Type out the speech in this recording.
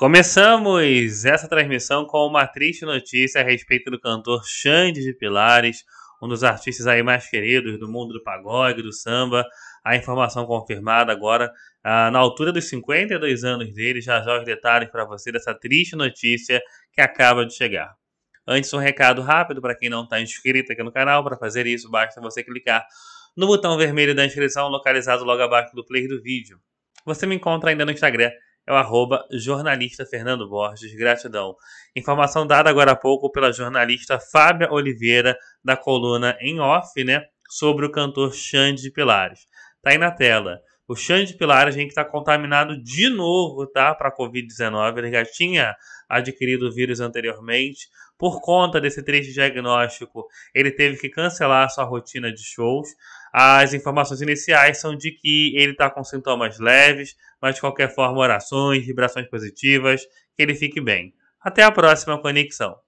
Começamos essa transmissão com uma triste notícia a respeito do cantor Xande de Pilares, um dos artistas aí mais queridos do mundo do pagode, do samba. A informação confirmada agora, ah, na altura dos 52 anos dele, já já os detalhes para você dessa triste notícia que acaba de chegar. Antes, um recado rápido para quem não está inscrito aqui no canal. Para fazer isso, basta você clicar no botão vermelho da inscrição localizado logo abaixo do play do vídeo. Você me encontra ainda no Instagram é o arroba jornalista Fernando Borges. Gratidão. Informação dada agora há pouco pela jornalista Fábia Oliveira, da coluna Em Off, né? Sobre o cantor Xande Pilares. Tá aí na tela. O Xande Pilares, gente, está contaminado de novo, tá? Para a Covid-19. Ele já tinha adquirido o vírus anteriormente. Por conta desse triste diagnóstico, ele teve que cancelar sua rotina de shows. As informações iniciais são de que ele está com sintomas leves, mas de qualquer forma, orações, vibrações positivas, que ele fique bem. Até a próxima conexão.